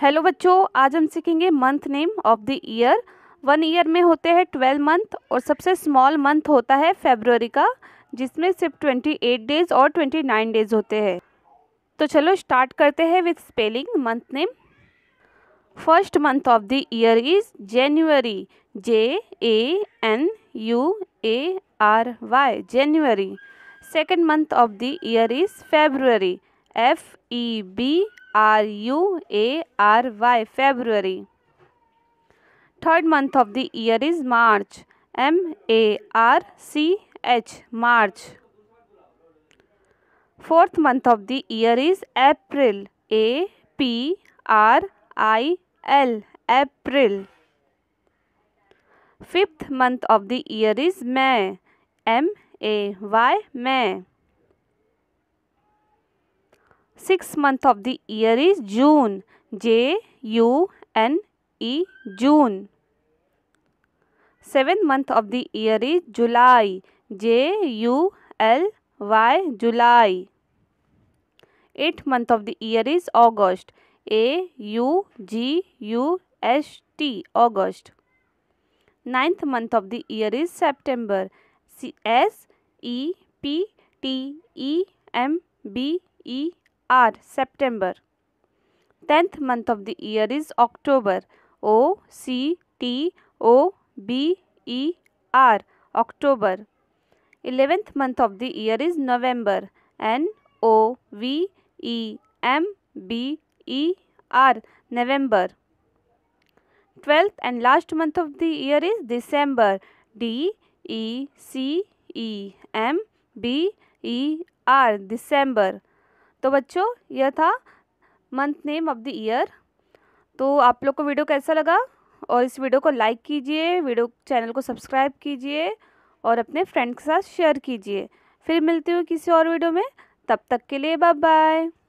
Hello बच्चों आज हम सीखेंगे month name of the year one year में होते हैं ट्वेल्व मंथ और सबसे स्मॉल मंथ होता है फेबररी का जिसमें सिर्फ ट्वेंटी एट डेज और ट्वेंटी नाइन डेज होते हैं तो चलो स्टार्ट करते हैं with spelling month name first month of the year is January J A N U A R Y January second month of the year is February F E B R U A R Y February third month of the year is March M A R C H March fourth month of the year is April A P R I L April fifth month of the year is May M A Y May sixth month of the year is June. J U N E June. Seventh month of the year is July. J U L Y July. Eighth month of the year is August. A U G U S T August. Ninth month of the year is September. C S E P T E M B E are September. Tenth month of the year is October. O C T O B E R October. Eleventh month of the year is November. N O V E M B E R November. Twelfth and last month of the year is December. D E C E M B E R December. तो बच्चों यह था month name of the year तो आप लोग को video कैसा लगा और इस वीडियो को लाइक कीजिए वीडियो चैनल को सब्सक्राइब कीजिए और अपने फ्रेंड के साथ शेयर कीजिए फिर मिलती हूँ किसी और वीडियो में तब तक के लिए बाय बाय